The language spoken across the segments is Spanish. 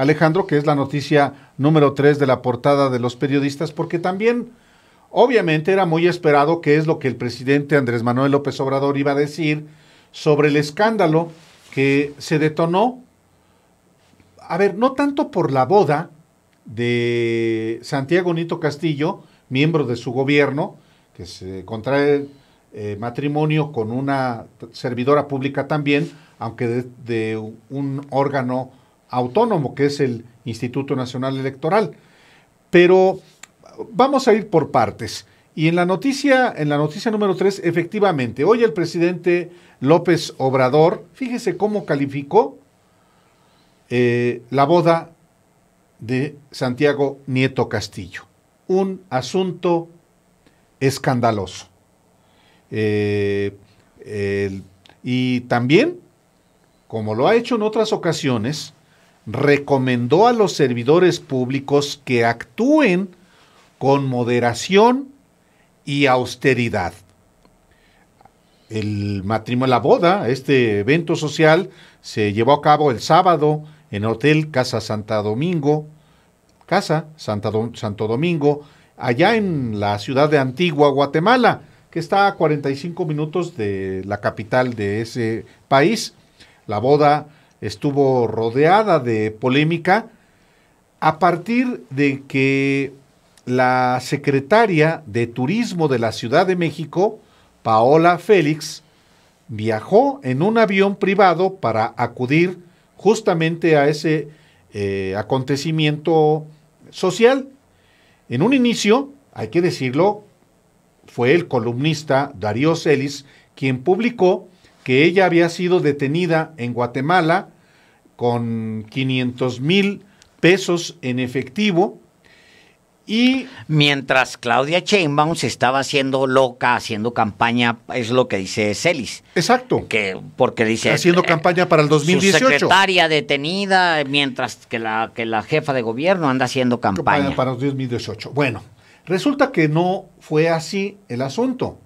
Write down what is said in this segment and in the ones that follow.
Alejandro, que es la noticia número 3 de la portada de los periodistas, porque también obviamente era muy esperado que es lo que el presidente Andrés Manuel López Obrador iba a decir sobre el escándalo que se detonó, a ver, no tanto por la boda de Santiago Nito Castillo, miembro de su gobierno, que se contrae eh, matrimonio con una servidora pública también, aunque de un órgano autónomo, que es el Instituto Nacional Electoral. Pero vamos a ir por partes. Y en la noticia, en la noticia número 3, efectivamente, hoy el presidente López Obrador, fíjese cómo calificó eh, la boda de Santiago Nieto Castillo. Un asunto escandaloso. Eh, y también, como lo ha hecho en otras ocasiones, recomendó a los servidores públicos que actúen con moderación y austeridad. El matrimonio, la boda, este evento social, se llevó a cabo el sábado en Hotel Casa Santa Domingo, Casa Santo Domingo, allá en la ciudad de Antigua, Guatemala, que está a 45 minutos de la capital de ese país. La boda estuvo rodeada de polémica a partir de que la secretaria de Turismo de la Ciudad de México, Paola Félix, viajó en un avión privado para acudir justamente a ese eh, acontecimiento social. En un inicio, hay que decirlo, fue el columnista Darío Celis quien publicó que ella había sido detenida en Guatemala con 500 mil pesos en efectivo. Y mientras Claudia Sheinbaum se estaba haciendo loca, haciendo campaña, es lo que dice Celis. Exacto. Que porque dice haciendo eh, campaña para el 2018. Su secretaria detenida mientras que la que la jefa de gobierno anda haciendo campaña para el 2018. Bueno, resulta que no fue así el asunto.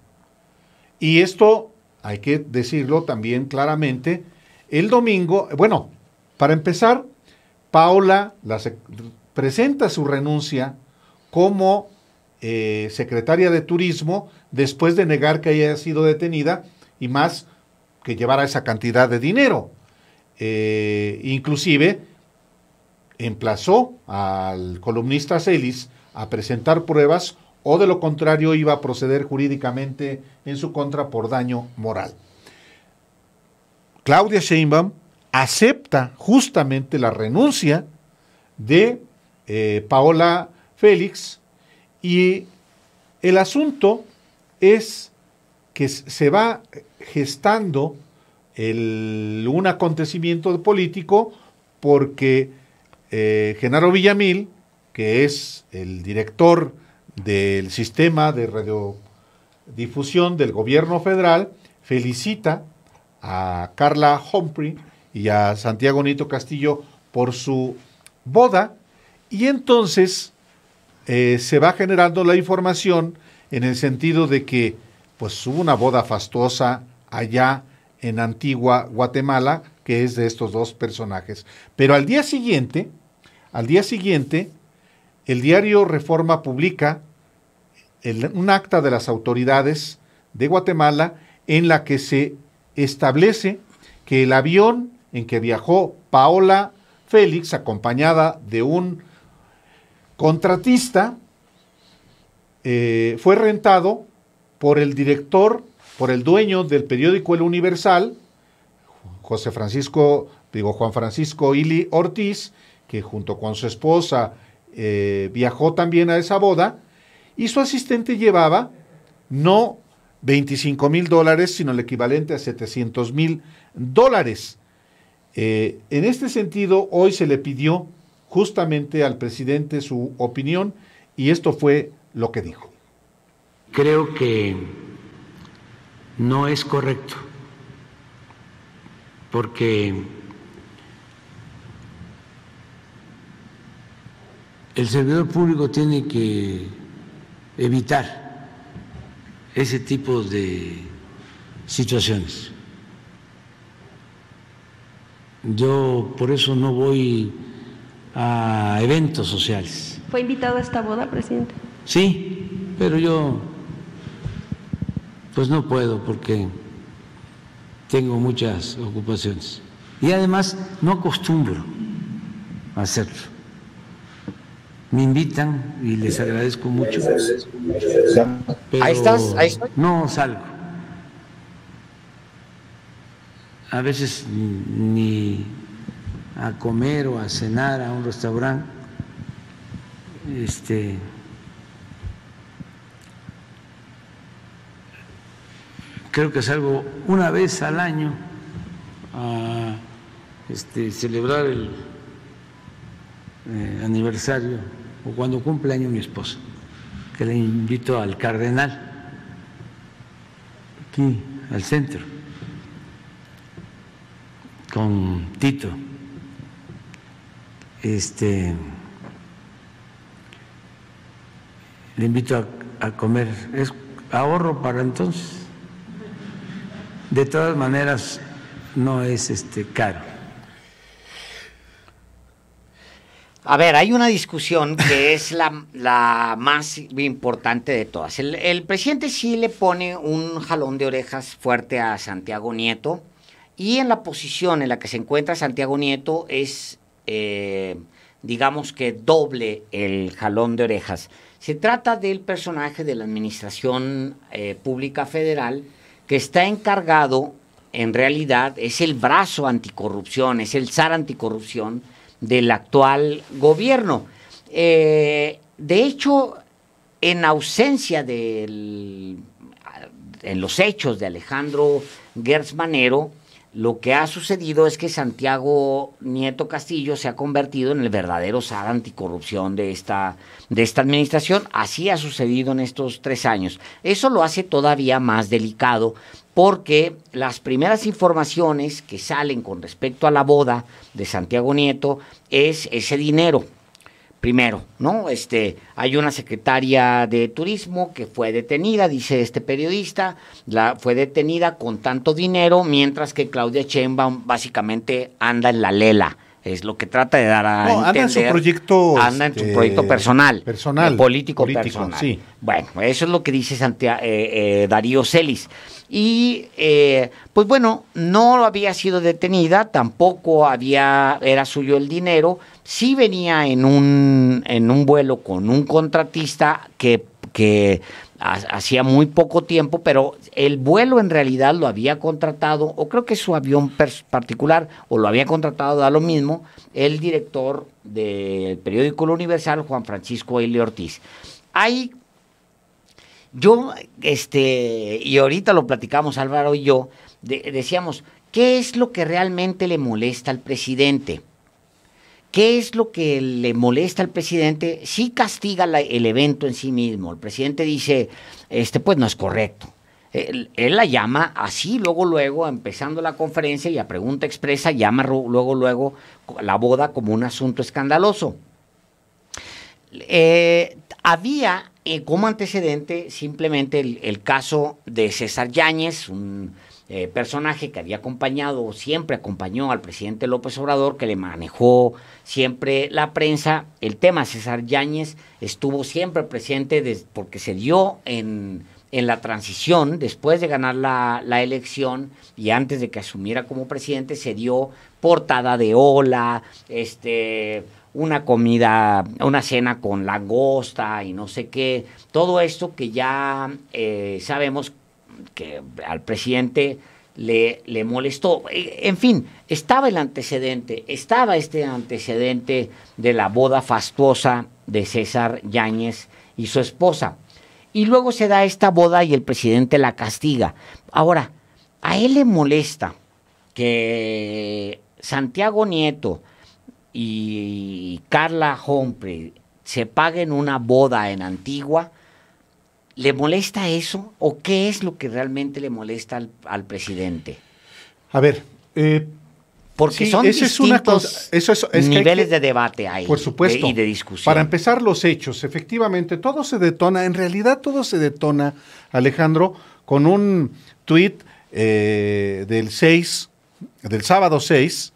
Y esto hay que decirlo también claramente, el domingo, bueno, para empezar, Paula presenta su renuncia como eh, secretaria de Turismo después de negar que haya sido detenida y más que llevara esa cantidad de dinero. Eh, inclusive emplazó al columnista Celis a presentar pruebas o de lo contrario iba a proceder jurídicamente en su contra por daño moral. Claudia Sheinbaum acepta justamente la renuncia de eh, Paola Félix y el asunto es que se va gestando un acontecimiento político porque eh, Genaro Villamil, que es el director del sistema de radiodifusión del gobierno federal felicita a Carla Humphrey y a Santiago Nito Castillo por su boda y entonces eh, se va generando la información en el sentido de que pues hubo una boda fastuosa allá en Antigua Guatemala que es de estos dos personajes. Pero al día siguiente, al día siguiente el diario Reforma publica un acta de las autoridades de Guatemala en la que se establece que el avión en que viajó Paola Félix, acompañada de un contratista, eh, fue rentado por el director, por el dueño del periódico El Universal, José Francisco, digo Juan Francisco Ili Ortiz, que junto con su esposa eh, viajó también a esa boda y su asistente llevaba no 25 mil dólares, sino el equivalente a 700 mil dólares. Eh, en este sentido, hoy se le pidió justamente al presidente su opinión y esto fue lo que dijo. Creo que no es correcto porque El servidor público tiene que evitar ese tipo de situaciones. Yo por eso no voy a eventos sociales. ¿Fue invitado a esta boda, presidente? Sí, pero yo pues no puedo porque tengo muchas ocupaciones. Y además no acostumbro a hacerlo me invitan y les agradezco mucho. ahí estás, No salgo. A veces ni a comer o a cenar a un restaurante. Este creo que salgo una vez al año a este, celebrar el eh, aniversario o cuando cumple año mi esposa, que le invito al cardenal, aquí al centro, con Tito. Este, le invito a, a comer, es ahorro para entonces. De todas maneras, no es este caro. A ver, hay una discusión que es la, la más importante de todas. El, presidente sí le pone un jalón de orejas fuerte a Santiago Nieto y en la posición en la que se encuentra Santiago Nieto es, eh, digamos que doble el jalón de orejas. Se trata del personaje de la Administración eh, Pública Federal que está encargado, en realidad, es el brazo anticorrupción, es el zar anticorrupción del actual gobierno. Eh, de hecho, en ausencia del, en los hechos de Alejandro Gertz Manero, lo que ha sucedido es que Santiago Nieto Castillo se ha convertido en el verdadero zar anticorrupción de esta, de esta administración. Así ha sucedido en estos tres años. Eso lo hace todavía más delicado porque las primeras informaciones que salen con respecto a la boda de Santiago Nieto es ese dinero. Primero, ¿no? Este, hay una secretaria de turismo que fue detenida, dice este periodista, la, fue detenida con tanto dinero, mientras que Claudia Chemba básicamente anda en la lela es lo que trata de dar a no, Anda en su proyecto, anda en su este, proyecto personal, eh, personal político, personal. Sí. Bueno, eso es lo que dice Santiago, eh, eh, Darío Celis. Y pues bueno, no había sido detenida, tampoco había era suyo el dinero. Sí venía en un en un vuelo con un contratista que que hacía muy poco tiempo, pero el vuelo en realidad lo había contratado, o creo que su avión particular, o lo había contratado, da lo mismo, el director del periódico Universal, Juan Francisco L. Ortiz. Ahí, yo, este, y ahorita lo platicamos Álvaro y yo, decíamos, ¿qué es lo que realmente le molesta al presidente? ¿Qué es lo que le molesta al presidente? Sí castiga el evento en sí mismo. El presidente dice, este pues no es correcto. Él, la llama así, luego, luego, empezando la conferencia y a pregunta expresa, llama luego, luego la boda como un asunto escandaloso. Eh, había eh, como antecedente simplemente el, el caso de César Yáñez, un eh, personaje que había acompañado, siempre acompañó al presidente López Obrador, que le manejó siempre la prensa. El tema César Yáñez estuvo siempre presente porque se dio en, la transición, después de ganar la, elección y antes de que asumiera como presidente, se dio portada de ola, este una comida, una cena con langosta y no sé qué, todo esto que ya eh, sabemos que al presidente le, molestó. E, en fin, estaba el antecedente, estaba este antecedente de la boda fastuosa de César Yáñez y su esposa. Y luego se da esta boda y el presidente la castiga. Ahora, a él le molesta que Santiago Nieto y Carla Humphrey se paguen una boda en Antigua ¿Le molesta eso o qué es lo que realmente le molesta al, presidente? A ver, eh, porque son distintos niveles de debate ahí. Por eh, supuesto. y de discusión. Para empezar, los hechos. Efectivamente, todo se detona, en realidad todo se detona, Alejandro, con un tuit eh, del 6, del sábado 6,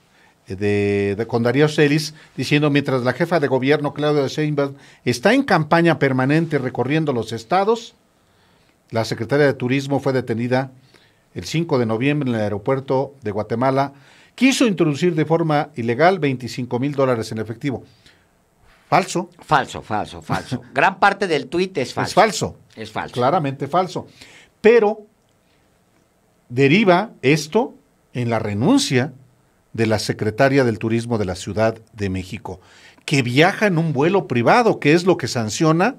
eh, de, con Darío Celis, diciendo, mientras la jefa de gobierno, Claudia Sheinbaum, está en campaña permanente recorriendo los estados, la secretaria de Turismo fue detenida el 5 de noviembre en el aeropuerto de Guatemala, quiso introducir de forma ilegal 25 mil dólares en efectivo. Falso. Falso, falso, falso. Gran parte del tuit es falso. Es falso. Es falso. Claramente falso. Pero deriva esto en la renuncia de la secretaria del Turismo de la Ciudad de México, que viaja en un vuelo privado, que es lo que sanciona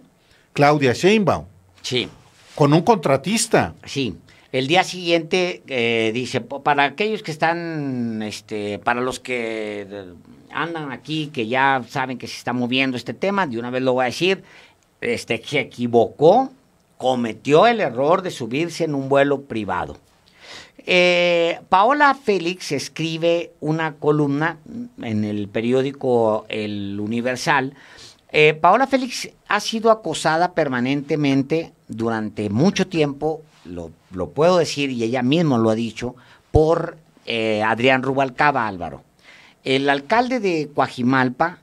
Claudia Sheinbaum. Sí. Con un contratista. Sí. El día siguiente eh, dice, para aquellos que están, este, para los que eh, andan aquí, que ya saben que se está moviendo este tema, de una vez lo voy a decir, este, se equivocó, cometió el error de subirse en un vuelo privado. Eh, Paola Félix escribe una columna en el periódico El Universal. Eh, Paola Félix ha sido acosada permanentemente durante mucho tiempo, lo, puedo decir y ella misma lo ha dicho, por eh, Adrián Rubalcaba Álvaro. El alcalde de Coajimalpa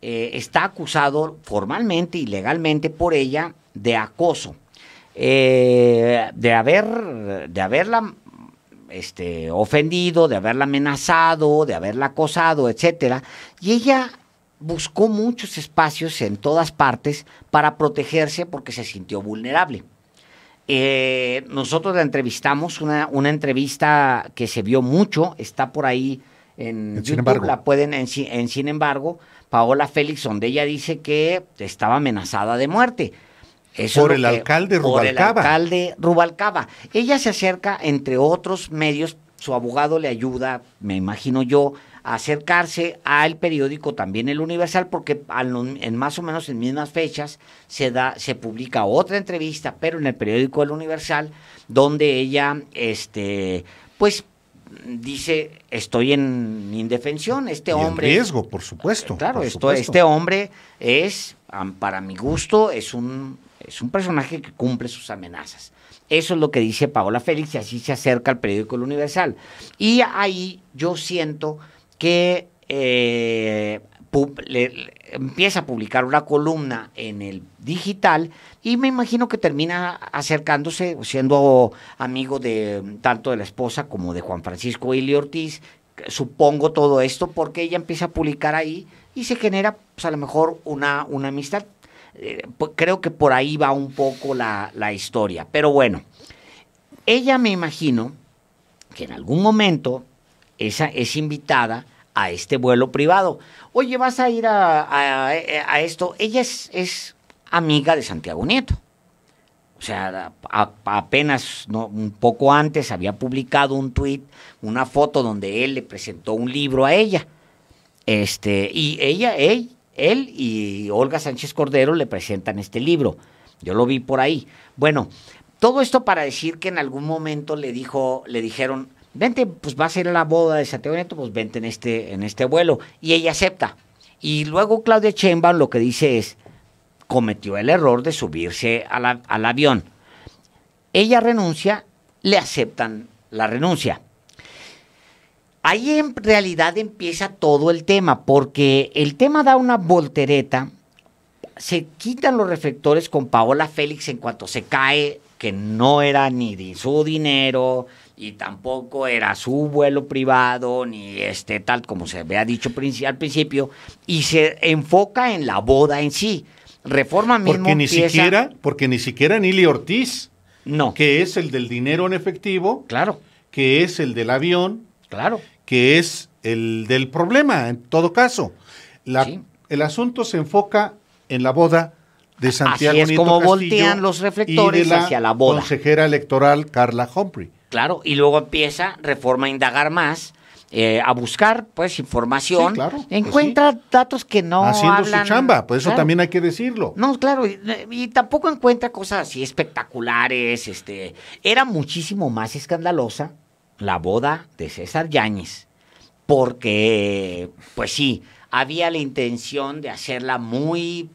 está acusado formalmente y legalmente por ella de acoso. de, haber, de haberla este, ofendido, de haberla amenazado, de haberla acosado, etcétera. Y ella buscó muchos espacios en todas partes para protegerse porque se sintió vulnerable. Eh, nosotros la entrevistamos, una, entrevista que se vio mucho, está por ahí en, YouTube, embargo. la pueden en Sin embargo, Paola Félix, donde ella dice que estaba amenazada de muerte por el alcalde Rubalcaba. alcalde Rubalcaba. Ella se acerca, entre otros medios, su abogado le ayuda, me imagino yo, a acercarse al periódico también el Universal, porque en más o menos en mismas fechas se da, se publica otra entrevista, pero en el periódico El Universal, donde ella, este, pues dice estoy en indefensión este hombre riesgo por supuesto eh, claro esto, este hombre es para mi gusto es un es un personaje que cumple sus amenazas. Eso es lo que dice Paola Félix y así se acerca al periódico El Universal. Y ahí yo siento que eh, empieza a publicar una columna en el digital y me imagino que termina acercándose, siendo amigo de tanto de la esposa como de Juan Francisco Ili Ortiz. Supongo todo esto porque ella empieza a publicar ahí y se genera pues, a lo mejor una, una amistad. Eh, creo que por ahí va un poco la, la historia. Pero bueno, ella me imagino que en algún momento esa es invitada a este vuelo privado. Oye, vas a ir a, a, esto. Ella es, es, amiga de Santiago Nieto. O sea, apenas ¿no? un poco antes había publicado un tweet, una foto donde él le presentó un libro a ella. Este, y ella, él, él y Olga Sánchez Cordero le presentan este libro. Yo lo vi por ahí. Bueno, todo esto para decir que en algún momento le dijo, le dijeron, vente, pues va a ser la boda de Santiago Nieto, pues vente en este, en este vuelo. Y ella acepta. Y luego Claudia Chemba lo que dice es, cometió el error de subirse al avión. Ella renuncia, le aceptan la renuncia. Ahí en realidad empieza todo el tema, porque el tema da una voltereta, se quitan los reflectores con Paola Félix en cuanto se cae, que no era ni de su dinero, y tampoco era su vuelo privado, ni este tal como se había dicho al principio, y se enfoca en la boda en sí. Reforma mismo porque ni siquiera, porque ni siquiera Nili Ortiz, no, que es el del dinero en efectivo, claro, que es el del avión, claro, que es el del problema, en todo caso. El asunto se enfoca en la boda de Santiago Así es como voltean los reflectores la hacia la consejera electoral Carla Humphrey. Claro, y luego empieza Reforma a indagar más, eh, a buscar pues información. Pues encuentra datos que no Haciendo su chamba, pues eso también hay que decirlo. No, claro, y, y, tampoco encuentra cosas así espectaculares, este, era muchísimo más escandalosa la boda de César Yáñez, porque, pues sí, había la intención de hacerla muy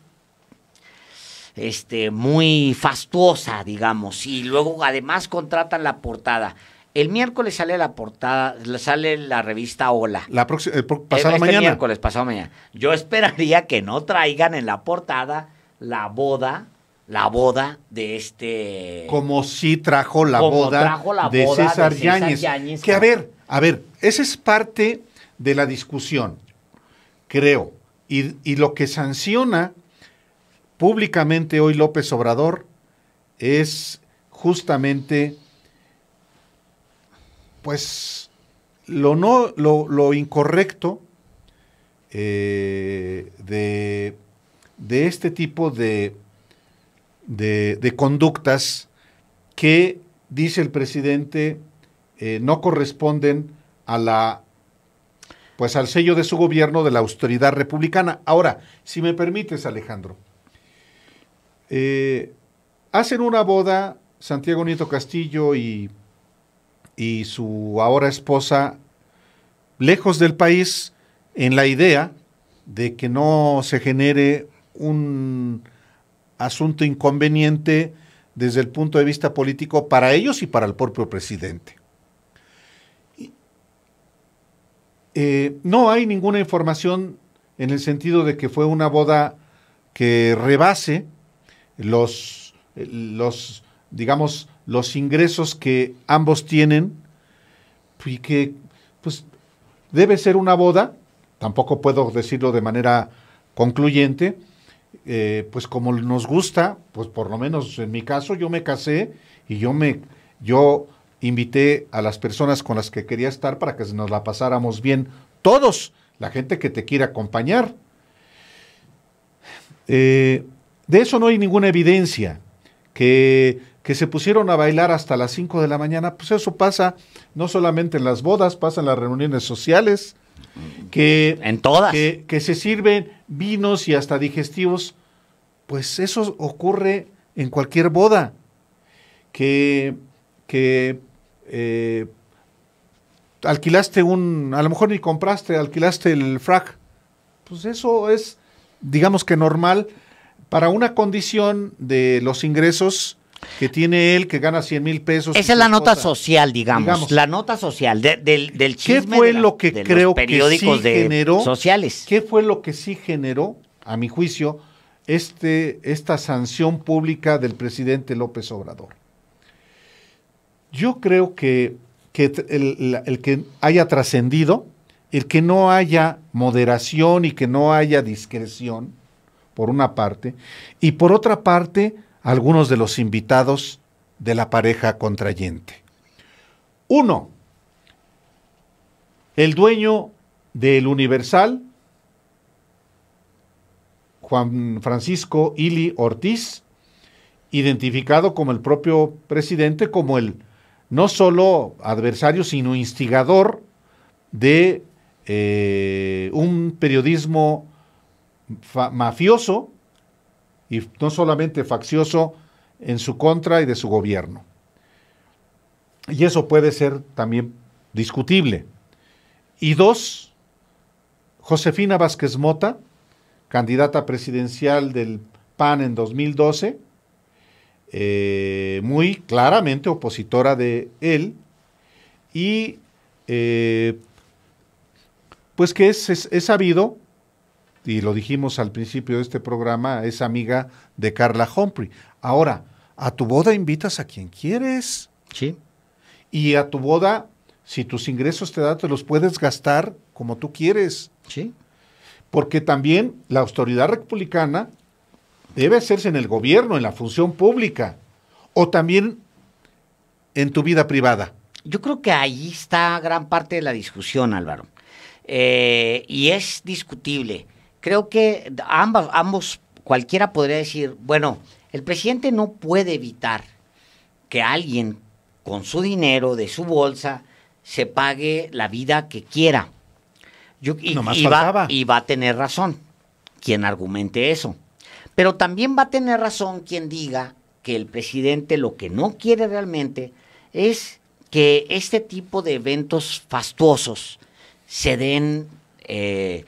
este, muy fastuosa, digamos, y luego además contratan la portada. El miércoles sale la portada, sale la revista Hola. La próxima, eh, pasado este mañana. El miércoles, pasado mañana. Yo esperaría que no traigan en la portada la boda la boda de este. Como si trajo la, boda, de César, Yáñez, Que a ver, a ver, esa es parte de la discusión, creo. Y, lo que sanciona públicamente hoy López Obrador es justamente, pues, lo, no, lo, incorrecto eh, de este tipo de de, conductas que, dice el presidente, eh, no corresponden a la pues al sello de su gobierno de la austeridad republicana. Ahora, si me permites, Alejandro, eh, hacen una boda Santiago Nieto Castillo y, y su ahora esposa lejos del país en la idea de que no se genere un asunto inconveniente desde el punto de vista político para ellos y para el propio presidente. Eh, no hay ninguna información en el sentido de que fue una boda que rebase los, eh, los digamos, los ingresos que ambos tienen y que, pues, debe ser una boda, tampoco puedo decirlo de manera concluyente, eh, pues como nos gusta, pues por lo menos en mi caso yo me casé y yo me, yo invité a las personas con las que quería estar para que nos la pasáramos bien todos, la gente que te quiere acompañar. Eh, de eso no hay ninguna evidencia. Que, que se pusieron a bailar hasta las 5 de la mañana, pues eso pasa no solamente en las bodas, pasa en las reuniones sociales, que en todas que, se sirven vinos y hasta digestivos pues eso ocurre en cualquier boda que, que eh, alquilaste un a lo mejor ni compraste alquilaste el frac pues eso es digamos que normal para una condición de los ingresos que tiene él que gana 100 mil pesos. Esa es la nota social, digamos, La nota social del chisme. ¿Qué fue de lo que creo periódicos que sí generó? Sociales. ¿Qué fue lo que sí generó, a mi juicio, este, esta sanción pública del presidente López Obrador? Yo creo que, el que haya trascendido, el que no haya moderación y que no haya discreción, por una parte, y por otra parte, algunos de los invitados de la pareja contrayente. Uno, el dueño del Universal, Juan Francisco Ili Ortiz, identificado como el propio presidente, como el no solo adversario, sino instigador de eh, un periodismo mafioso y no solamente faccioso en su contra y de su gobierno. Y eso puede ser también discutible. Y dos, Josefina Vázquez Mota, candidata presidencial del PAN en 2012, eh, muy claramente opositora de él, y eh, pues que es sabido y lo dijimos al principio de este programa, es amiga de Carla Humphrey. Ahora, a tu boda invitas a quien quieres. Sí. Y a tu boda, si tus ingresos te dan, te los puedes gastar como tú quieres. Sí. Porque también la autoridad republicana debe hacerse en el gobierno, en la función pública, o también en tu vida privada. Yo creo que ahí está gran parte de la discusión, Álvaro. Eh, y es discutible creo que ambas, ambos, cualquiera podría decir, bueno, el presidente no puede evitar que alguien con su dinero, de su bolsa, se pague la vida que quiera. y, va, a tener razón quien argumente eso. Pero también va a tener razón quien diga que el presidente lo que no quiere realmente es que este tipo de eventos fastuosos se den eh,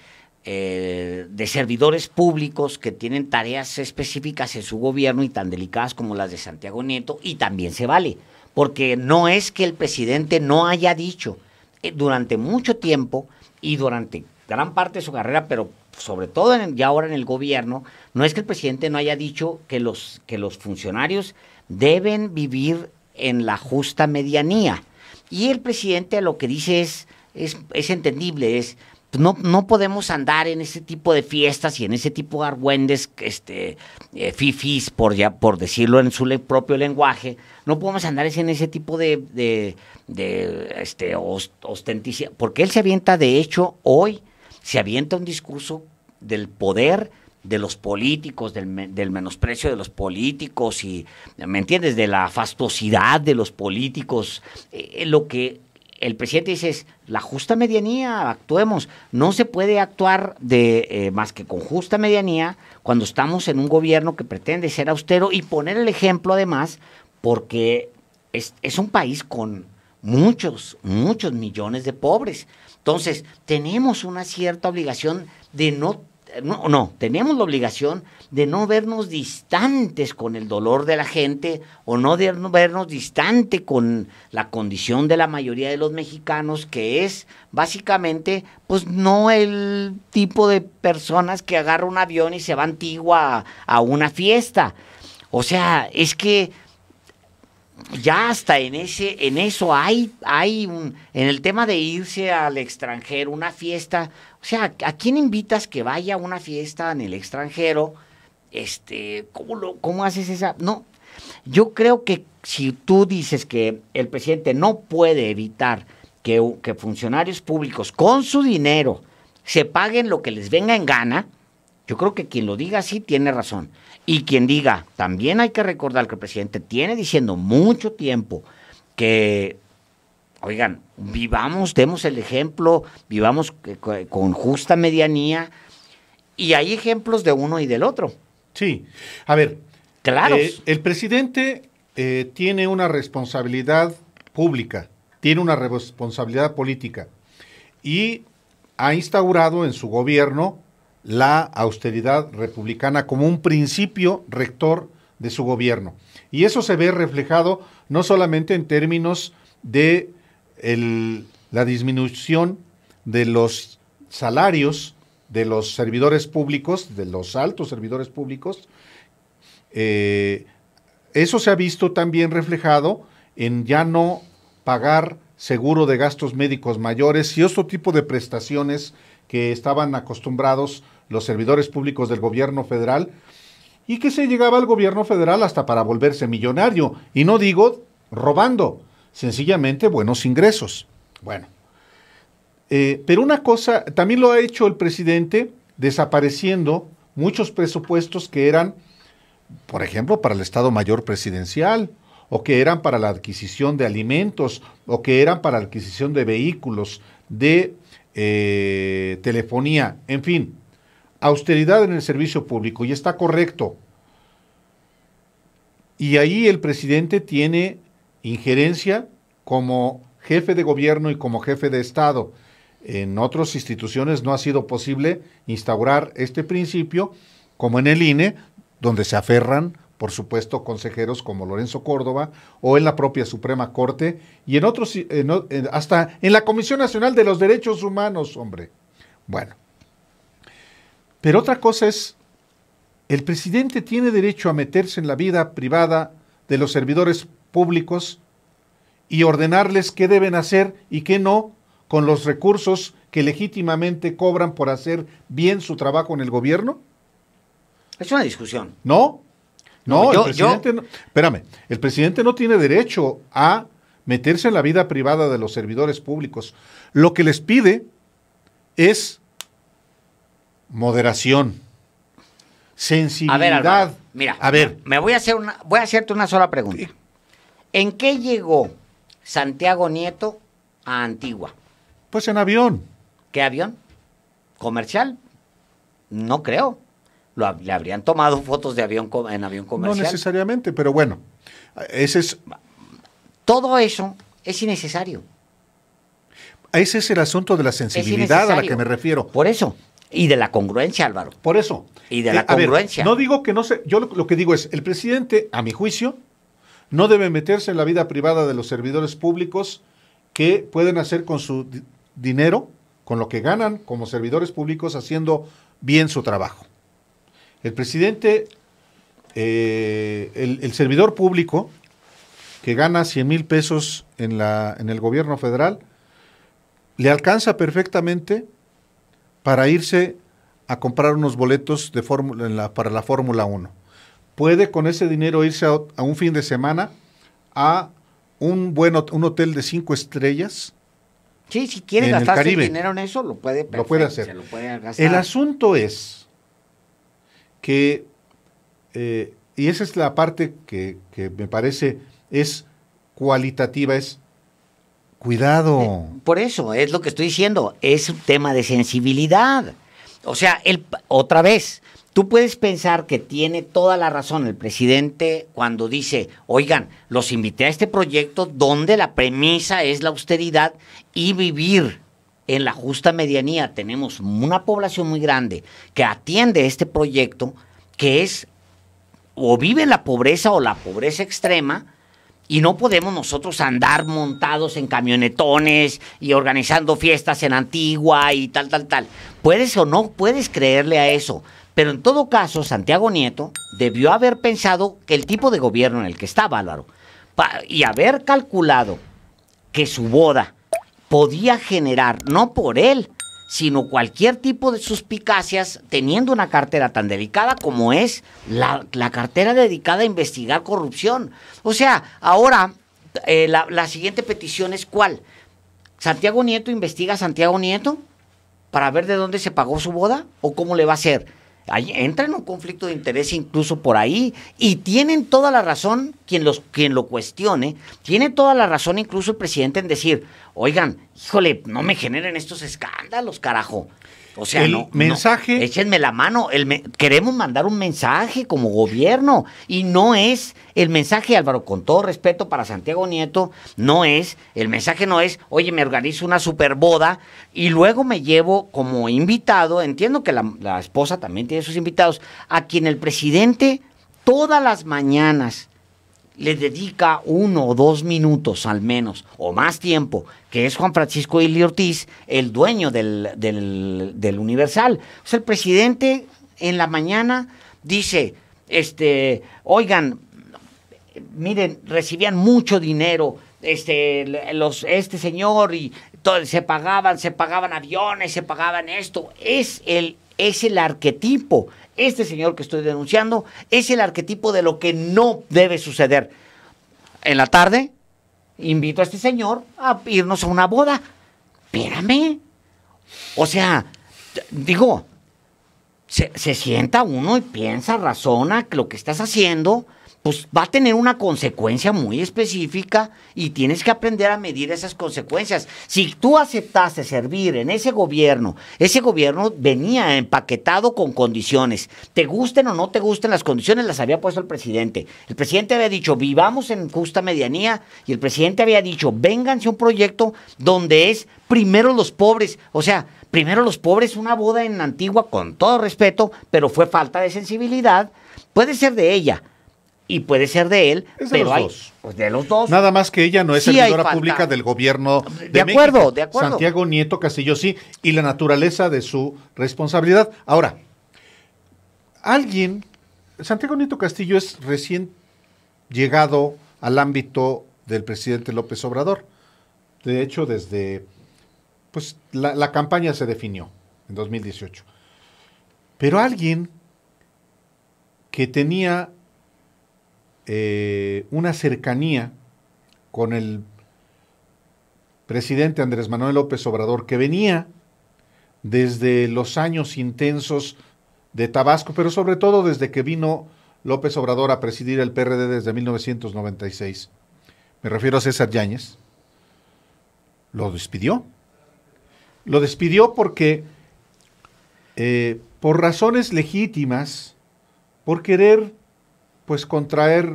eh, de servidores públicos que tienen tareas específicas en su gobierno y tan delicadas como las de Santiago Nieto, y también se vale, porque no es que el presidente no haya dicho eh, durante mucho tiempo y durante gran parte de su carrera, pero sobre todo ya ahora en el gobierno, no es que el presidente no haya dicho que los, que los funcionarios deben vivir en la justa medianía. Y el presidente lo que dice es, es, es entendible, es no, podemos andar en ese tipo de fiestas y en ese tipo de argüendes, este, eh, fifis, por, ya, por decirlo en su propio lenguaje, no podemos andar en ese tipo de, de, este, ostenticia porque él se avienta, de hecho, hoy, se avienta un discurso del poder de los políticos, del, menosprecio de los políticos y, ¿me entiendes?, de la fastuosidad de los políticos, eh, lo que el presidente dice es la justa medianía, actuemos. No se puede actuar de eh, más que con justa medianía cuando estamos en un gobierno que pretende ser austero y poner el ejemplo además, porque es, es un país con muchos, muchos millones de pobres. Entonces, tenemos una cierta obligación de no no, no, tenemos la obligación de no vernos distantes con el dolor de la gente o no de vernos distante con la condición de la mayoría de los mexicanos, que es básicamente, pues no el tipo de personas que agarra un avión y se va antigua a una fiesta. O sea, es que ya hasta en ese, en eso hay, hay un, en el tema de irse al extranjero, una fiesta, o sea, ¿a quién invitas que vaya a una fiesta en el extranjero? Este, ¿cómo lo, cómo haces esa? No, yo creo que si tú dices que el presidente no puede evitar que, que funcionarios públicos con su dinero se paguen lo que les venga en gana, yo creo que quien lo diga así tiene razón. Y quien diga, también hay que recordar que el presidente tiene diciendo mucho tiempo que, oigan, vivamos, demos el ejemplo, vivamos con justa medianía. Y hay ejemplos de uno y del otro. Sí. A ver. Claro. Eh, el presidente eh, tiene una responsabilidad pública, tiene una responsabilidad política y ha instaurado en su gobierno la austeridad republicana como un principio rector de su gobierno. Y eso se ve reflejado no solamente en términos de la disminución de los salarios de los servidores públicos, de los altos servidores públicos, eh, eso se ha visto también reflejado en ya no pagar seguro de gastos médicos mayores y otro tipo de prestaciones que estaban acostumbrados los servidores públicos del gobierno federal, y que se llegaba al gobierno federal hasta para volverse millonario, y no digo robando, sencillamente buenos ingresos. Bueno, eh, pero una cosa, también lo ha hecho el presidente desapareciendo muchos presupuestos que eran, por ejemplo, para el Estado Mayor Presidencial, o que eran para la adquisición de alimentos, o que eran para la adquisición de vehículos, de eh, telefonía, en fin austeridad en el servicio público y está correcto. Y ahí el presidente tiene injerencia como jefe de gobierno y como jefe de Estado. En otras instituciones no ha sido posible instaurar este principio, como en el INE, donde se aferran, por supuesto, consejeros como Lorenzo Córdoba o en la propia Suprema Corte y en otros, hasta en la Comisión Nacional de los Derechos Humanos, hombre. Bueno, pero otra cosa es, el presidente tiene derecho a meterse en la vida privada de los servidores públicos y ordenarles qué deben hacer y qué no con los recursos que legítimamente cobran por hacer bien su trabajo en el gobierno? Es una discusión. No, no, el presidente no, espérame, el presidente no tiene derecho a meterse en la vida privada de los servidores públicos. Lo que les pide es moderación, sensibilidad. A ver, mira, a ver. me voy a, hacer una, voy a hacerte una sola pregunta. ¿En qué llegó Santiago Nieto a Antigua? Pues en avión. ¿Qué avión? ¿Comercial? No creo. Lo, le habrían tomado fotos de avión en avión comercial. No necesariamente, pero bueno, ese es todo eso es innecesario. Ese es el asunto de la sensibilidad a la que me refiero. Por eso. Y de la congruencia, Álvaro. Por eso. Y de la eh, congruencia. no digo que no se. Yo lo, que digo es: el presidente, a mi juicio, no debe meterse en la vida privada de los servidores públicos que pueden hacer con su dinero, con lo que ganan como servidores públicos, haciendo bien su trabajo. El presidente, eh, el, servidor público que gana 100 mil pesos en, la, en el gobierno federal, le alcanza perfectamente para irse a comprar unos boletos de para la Fórmula 1. Puede con ese dinero irse a, un fin de semana a un, buen, un hotel de cinco estrellas. Sí, si quiere gastarse el dinero en eso, lo puede, lo puede hacer. El asunto es que, eh, y esa es la parte que, que me parece es cualitativa, es Cuidado. Eh, por eso, es lo que estoy diciendo, es un tema de sensibilidad. O sea, el, otra vez, tú puedes pensar que tiene toda la razón el presidente cuando dice, oigan, los invité a este proyecto donde la premisa es la austeridad y vivir en la justa medianía. Tenemos una población muy grande que atiende este proyecto, que es o vive la pobreza o la pobreza extrema, y no podemos nosotros andar montados en camionetones y organizando fiestas en Antigua y tal, tal, tal. Puedes o no puedes creerle a eso. Pero en todo caso, Santiago Nieto debió haber pensado que el tipo de gobierno en el que estaba Álvaro y haber calculado que su boda podía generar, no por él, sino cualquier tipo de suspicacias teniendo una cartera tan delicada como es la, cartera dedicada a investigar corrupción. O sea, ahora eh, la, la, siguiente petición es cuál. Santiago Nieto investiga a Santiago Nieto para ver de dónde se pagó su boda o cómo le va a ser entra en un conflicto de interés incluso por ahí y tienen toda la razón quien, los, quien lo cuestione, tiene toda la razón incluso el presidente en decir, oigan, híjole, no me generen estos escándalos, carajo. O sea, no, mensaje. Échenme la mano. Queremos mandar un mensaje como gobierno. Y no es el mensaje, Álvaro, con todo respeto para Santiago Nieto, no es. El mensaje no es, oye, me organizo una super boda y luego me llevo como invitado. Entiendo que la esposa también tiene sus invitados, a quien el presidente todas las mañanas le dedica uno o dos minutos al menos, o más tiempo, que es Juan Francisco Ili Ortiz, el dueño del, del, Universal. O sea, el presidente en la mañana dice, este, oigan, miren, recibían mucho dinero, este, los, este señor y todo, se pagaban, se pagaban aviones, se pagaban esto. Es el es el arquetipo. Este señor que estoy denunciando es el arquetipo de lo que no debe suceder. En la tarde, invito a este señor a irnos a una boda. Espérame. O sea, digo, se, sienta uno y piensa, razona lo que estás haciendo pues va a tener una consecuencia muy específica y tienes que aprender a medir esas consecuencias. Si tú aceptaste servir en ese gobierno, ese gobierno venía empaquetado con condiciones. Te gusten o no te gusten las condiciones, las había puesto el presidente. El presidente había dicho, vivamos en justa medianía, y el presidente había dicho, vénganse un proyecto donde es primero los pobres. O sea, primero los pobres, una boda en Antigua, con todo respeto, pero fue falta de sensibilidad. Puede ser de ella y puede ser de él, de pero los hay, dos. Pues, de los dos. Nada más que ella no es servidora pública del gobierno de, acuerdo, de acuerdo. Santiago Nieto Castillo sí, y la naturaleza de su responsabilidad. Ahora, alguien, Santiago Nieto Castillo es recién llegado al ámbito del presidente López Obrador. De hecho, desde pues la, la campaña se definió en 2018. Pero alguien que tenía eh, una cercanía con el presidente Andrés Manuel López Obrador, que venía desde los años intensos de Tabasco, pero sobre todo desde que vino López Obrador a presidir el PRD desde 1996. Me refiero a César Yáñez. Lo despidió. Lo despidió porque, eh, por razones legítimas, por querer pues contraer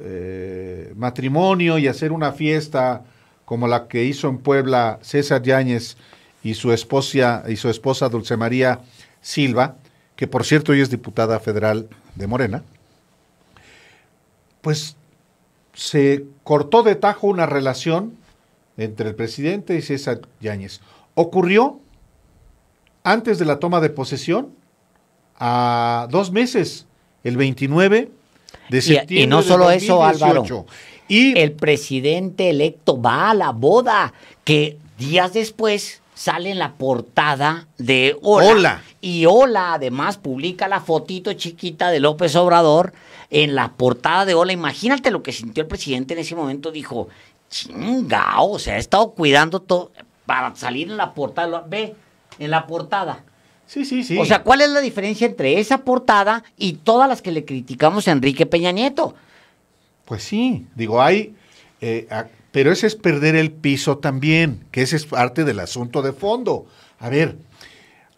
eh, matrimonio y hacer una fiesta como la que hizo en Puebla César Yáñez y su esposa, y su esposa Dulce María Silva, que por cierto hoy es diputada federal de Morena, pues se cortó de tajo una relación entre el presidente y César Yáñez. Ocurrió antes de la toma de posesión, a dos meses, el 29 y, no solo eso, Álvaro. Y el presidente electo va a la boda, que días después sale en la portada de Hola. Y Hola además publica la fotito chiquita de López Obrador en la portada de Hola. Imagínate lo que sintió el presidente en ese momento. Dijo, chinga, o sea, ha estado cuidando todo para salir en la portada. Ve, en la portada. Sí, sí, sí. O sea, ¿cuál es la diferencia entre esa portada y todas las que le criticamos a Enrique Peña Nieto? Pues sí, digo, hay... Eh, pero ese es perder el piso también, que ese es parte del asunto de fondo. A ver,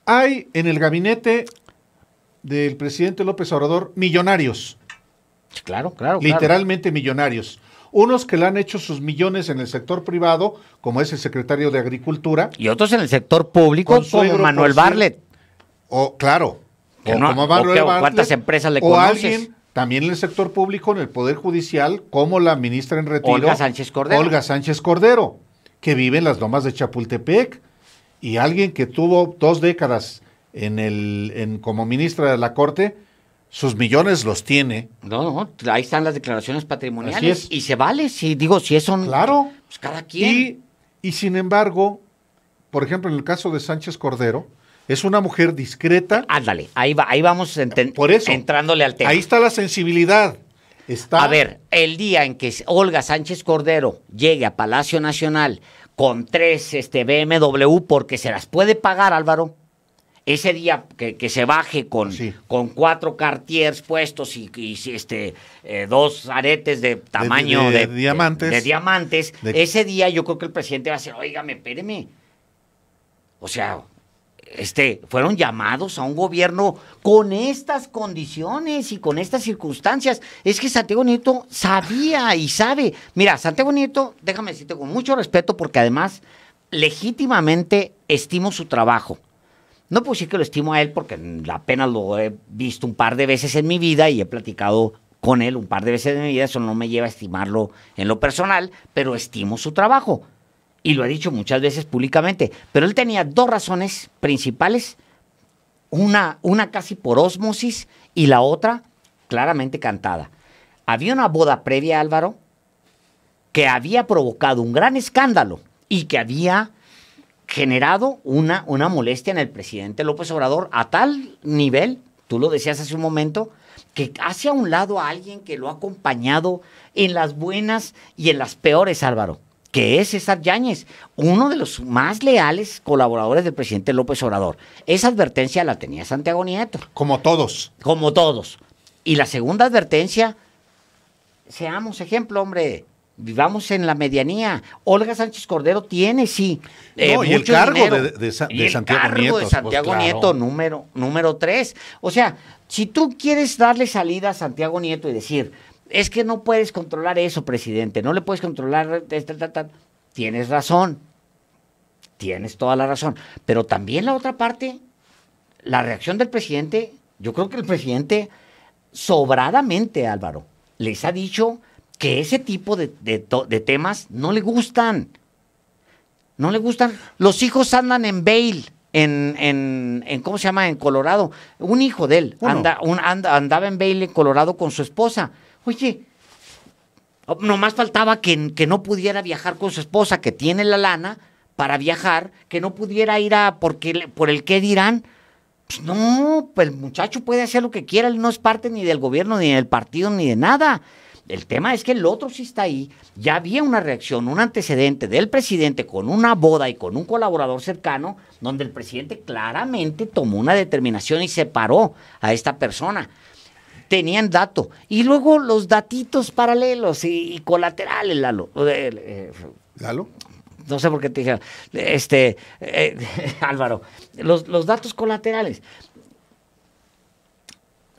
hay en el gabinete del presidente López Obrador millonarios. Claro, claro. Literalmente millonarios. Unos que le han hecho sus millones en el sector privado, como es el secretario de Agricultura. Y otros en el sector público, como Manuel Barlet. O, claro. ¿Cuántas empresas le o Alguien, también en el sector público, en el Poder Judicial, como la ministra en retiro. Olga Sánchez Cordero. que vive en las lomas de Chapultepec. Y alguien que tuvo dos décadas en el, como ministra de la Corte, sus millones los tiene. No, ahí están las declaraciones patrimoniales. Y se vale, si digo, si eso. Claro. Pues cada quien. y sin embargo, por ejemplo, en el caso de Sánchez Cordero, es una mujer discreta. Ándale, ahí va, ahí vamos Por entrándole al tema. Ahí está la sensibilidad. Está... A ver, el día en que Olga Sánchez Cordero llegue a Palacio Nacional con tres este, BMW porque se las puede pagar, Álvaro. Ese día que, se baje con, con cuatro cartiers puestos y, este, eh, dos aretes de tamaño de, diamantes, diamantes ese día yo creo que el presidente va a decir, oígame, espéreme. O sea, este, fueron llamados a un gobierno con estas condiciones y con estas circunstancias. Es que Santiago Nieto sabía y sabe. Mira, Santiago Nieto, déjame decirte con mucho respeto porque además legítimamente estimo su trabajo. No puedo decir que lo estimo a él porque apenas lo he visto un par de veces en mi vida y he platicado con él un par de veces en mi vida, eso no me lleva a estimarlo en lo personal, pero estimo su trabajo y lo ha dicho muchas veces públicamente, pero él tenía dos razones principales, una, una casi por ósmosis, y la otra claramente cantada. Había una boda previa, Álvaro, que había provocado un gran escándalo y que había generado una, una molestia en el presidente López Obrador a tal nivel, tú lo decías hace un momento, que hace a un lado a alguien que lo ha acompañado en las buenas y en las peores, Álvaro que es César Yáñez, uno de los más leales colaboradores del presidente López Obrador. Esa advertencia la tenía Santiago Nieto. Como todos. Como todos. Y la segunda advertencia, seamos ejemplo, hombre. Vivamos en la medianía. Olga Sánchez Cordero tiene, sí. Eh, el cargo de, Santiago Nieto. de Santiago Nieto, número, número tres. O sea, si tú quieres darle salida a Santiago Nieto y decir, es que no puedes controlar eso, presidente. No le puedes controlar. Este, tienes razón. Tienes toda la razón. Pero también la otra parte, la reacción del presidente, yo creo que el presidente sobradamente, Álvaro, les ha dicho que ese tipo de, temas no le gustan. No le gustan. Los hijos andan en bail. En, en, ¿cómo se llama? En Colorado. Un hijo de él anda, andaba en bail en Colorado con su esposa. Oye, oh, nomás faltaba que, no pudiera viajar con su esposa, que tiene la lana para viajar, que no pudiera ir a porque, por el qué dirán. Pues no, pues el muchacho puede hacer lo que quiera, él no es parte ni del gobierno, ni del partido, ni de nada. El tema es que el otro sí está ahí. Ya había una reacción, un antecedente del presidente con una boda y con un colaborador cercano, donde el presidente claramente tomó una determinación y separó a esta persona tenían dato. Y luego los datitos paralelos y, colaterales, Lalo. Eh, ¿Lalo? No sé por qué te dije, este, eh, Álvaro, los, datos colaterales.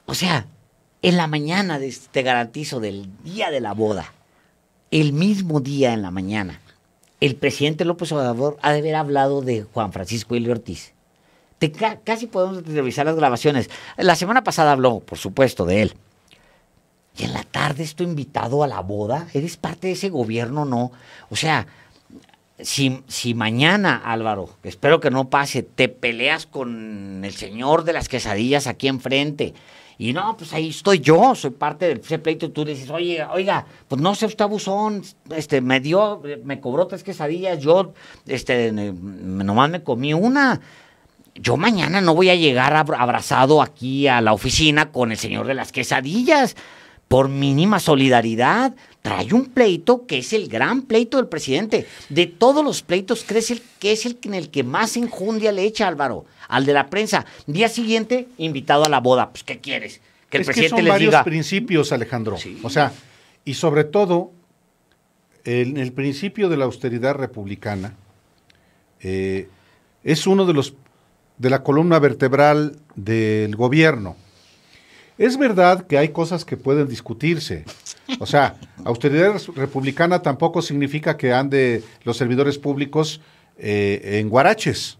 O sea, en la mañana, te garantizo, del día de la boda, el mismo día en la mañana, el presidente López Obrador ha de haber hablado de Juan Francisco Ilio Ortiz casi podemos revisar las grabaciones. La semana pasada habló, por supuesto, de él. Y en la tarde estoy invitado a la boda. ¿Eres parte de ese gobierno no? O sea, si, mañana, Álvaro, espero que no pase, te peleas con el señor de las quesadillas aquí enfrente. Y no, pues ahí estoy yo, soy parte del pleito. Tú dices, oye, oiga, pues no sé usted abusón, este, me dio, me cobró tres quesadillas, yo, este, nomás me comí una yo mañana no voy a llegar abrazado aquí a la oficina con el señor de las quesadillas por mínima solidaridad. Trae un pleito que es el gran pleito del presidente. De todos los pleitos, crees el que es el en el que más enjundia le echa Álvaro, al de la prensa. Día siguiente, invitado a la boda. Pues, ¿qué quieres? Que el es presidente que son varios principios, Alejandro. O sea, y sobre todo, el, el principio de la austeridad republicana eh, es uno de los de la columna vertebral del gobierno. Es verdad que hay cosas que pueden discutirse. O sea, austeridad republicana tampoco significa que ande los servidores públicos eh, en guaraches.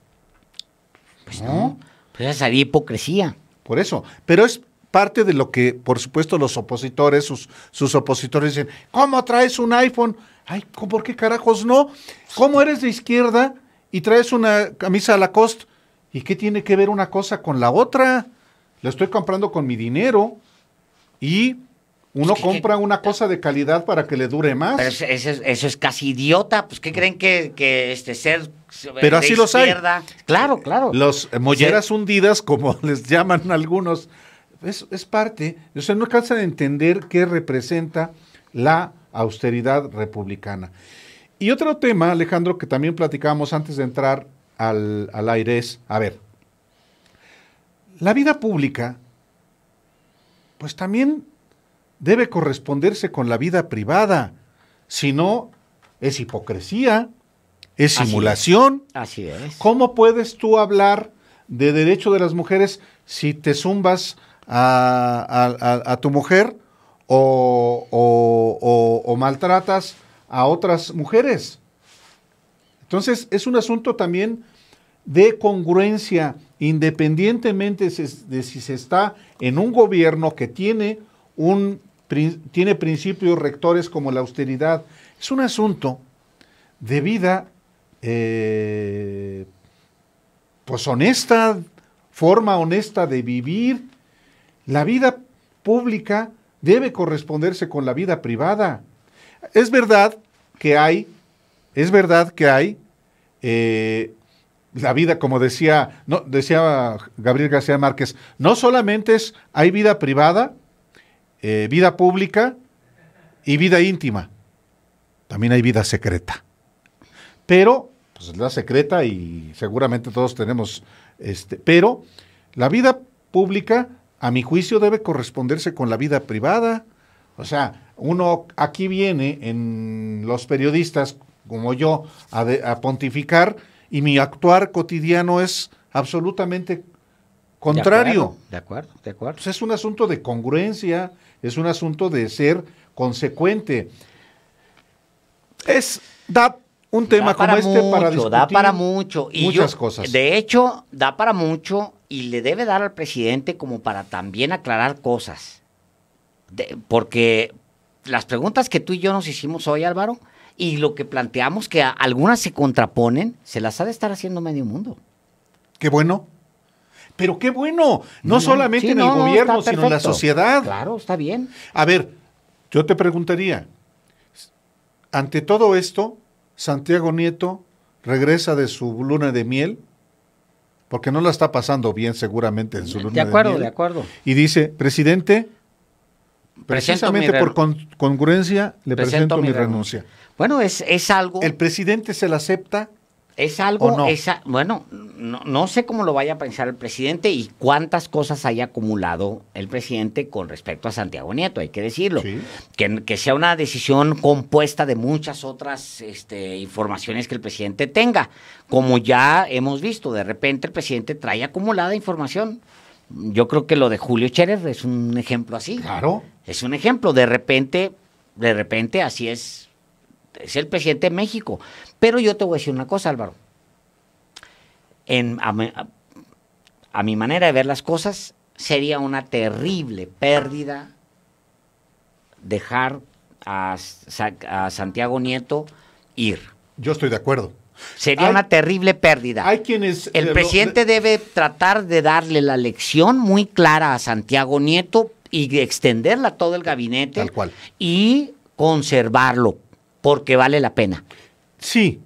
Pues no, pues esa sería hipocresía. Por eso, pero es parte de lo que, por supuesto, los opositores, sus, sus opositores dicen, ¿cómo traes un iPhone? Ay, ¿por qué carajos no? ¿Cómo eres de izquierda y traes una camisa a la ¿Y qué tiene que ver una cosa con la otra? La estoy comprando con mi dinero y uno compra una cosa de calidad para que le dure más. eso, es, casi idiota. Pues, ¿qué creen que, este ser pero de así izquierda? Claro, claro. Los molleras hundidas, como les llaman algunos, es, parte. O sea, no alcanza a entender qué representa la austeridad republicana. Y otro tema, Alejandro, que también platicábamos antes de entrar al, al aire es, a ver, la vida pública, pues también debe corresponderse con la vida privada, si no, es hipocresía, es simulación. Así es. ¿Cómo puedes tú hablar de derecho de las mujeres si te zumbas a, tu mujer o, o maltratas a otras mujeres? Entonces, es un asunto también de congruencia, independientemente de si se está en un gobierno que tiene, tiene principios rectores como la austeridad. Es un asunto de vida, eh, pues honesta, forma honesta de vivir. La vida pública debe corresponderse con la vida privada. Es verdad que hay es verdad que hay eh, la vida, como decía, no, decía Gabriel García Márquez, no solamente es, hay vida privada, eh, vida pública y vida íntima, también hay vida secreta. Pero, pues la secreta y seguramente todos tenemos, este, pero la vida pública, a mi juicio, debe corresponderse con la vida privada. O sea, uno aquí viene en los periodistas como yo a, pontificar y mi actuar cotidiano es absolutamente contrario. De acuerdo, de acuerdo. Pues es un asunto de congruencia, es un asunto de ser consecuente. Es da un tema como este para discutir da para mucho y muchas cosas. De hecho, da para mucho y le debe dar al presidente como para también aclarar cosas. porque las preguntas que tú y yo nos hicimos hoy, Álvaro, y lo que planteamos, que algunas se contraponen, se las ha de estar haciendo medio mundo. Qué bueno. Pero qué bueno, no, solamente en el gobierno, sino en la sociedad. Claro, está bien. A ver, yo te preguntaría, ante todo esto, Santiago Nieto regresa de su luna de miel, porque no la está pasando bien seguramente en su luna de miel. De acuerdo, de acuerdo. Y dice, presidente, precisamente por congruencia le presento, mi, renuncia. Bueno, es, es algo... ¿El presidente se la acepta? Es algo, no? bueno, no, no, sé cómo lo vaya a pensar el presidente y cuántas cosas haya acumulado el presidente con respecto a Santiago Nieto, hay que decirlo. Que, que, sea una decisión compuesta de muchas otras este, informaciones que el presidente tenga. Como ya hemos visto, de repente el presidente trae acumulada información. Yo creo que lo de Julio Chérez es un ejemplo así. Claro. Es un ejemplo. De repente, de repente, así es. Es el presidente de México. Pero yo te voy a decir una cosa, Álvaro. En, a, mi manera de ver las cosas, sería una terrible pérdida dejar a Santiago Nieto ir. Yo estoy de acuerdo. Sería una terrible pérdida. Eh, el presidente debe tratar de darle la lección muy clara a Santiago Nieto y extenderla a todo el gabinete. Tal cual. Y conservarlo, porque vale la pena. Sí.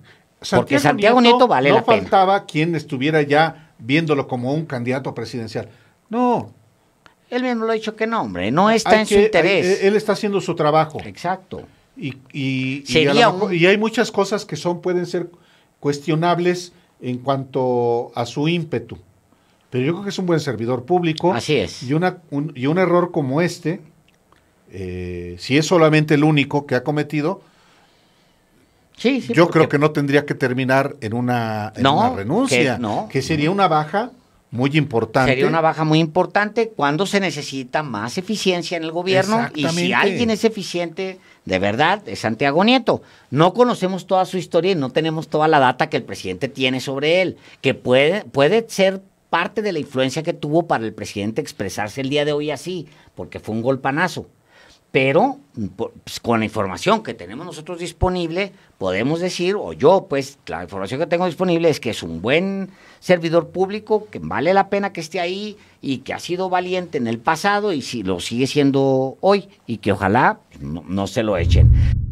porque Santiago Nieto, vale la pena. No faltaba quien estuviera ya viéndolo como un candidato presidencial. No, él mismo lo ha dicho que no, hombre, no está en su interés. Eh, él está haciendo su trabajo. Exacto. Y, y, y, hay muchas cosas que son, pueden ser cuestionables en cuanto a su ímpetu. Pero yo creo que es un buen servidor público. Así es. Y, una, un, y un error como este, eh, si es solamente el único que ha cometido, sí, yo creo que no tendría que terminar en una, renuncia, que, sería una baja muy importante. Sería una baja muy importante cuando se necesita más eficiencia en el gobierno y si alguien es eficiente, de verdad, es Santiago Nieto. No conocemos toda su historia y no tenemos toda la data que el presidente tiene sobre él, que puede, puede ser parte de la influencia que tuvo para el presidente expresarse el día de hoy así, porque fue un golpanazo pero pues, con la información que tenemos nosotros disponible, podemos decir, o yo, pues, la información que tengo disponible es que es un buen servidor público, que vale la pena que esté ahí y que ha sido valiente en el pasado y si lo sigue siendo hoy y que ojalá no se lo echen.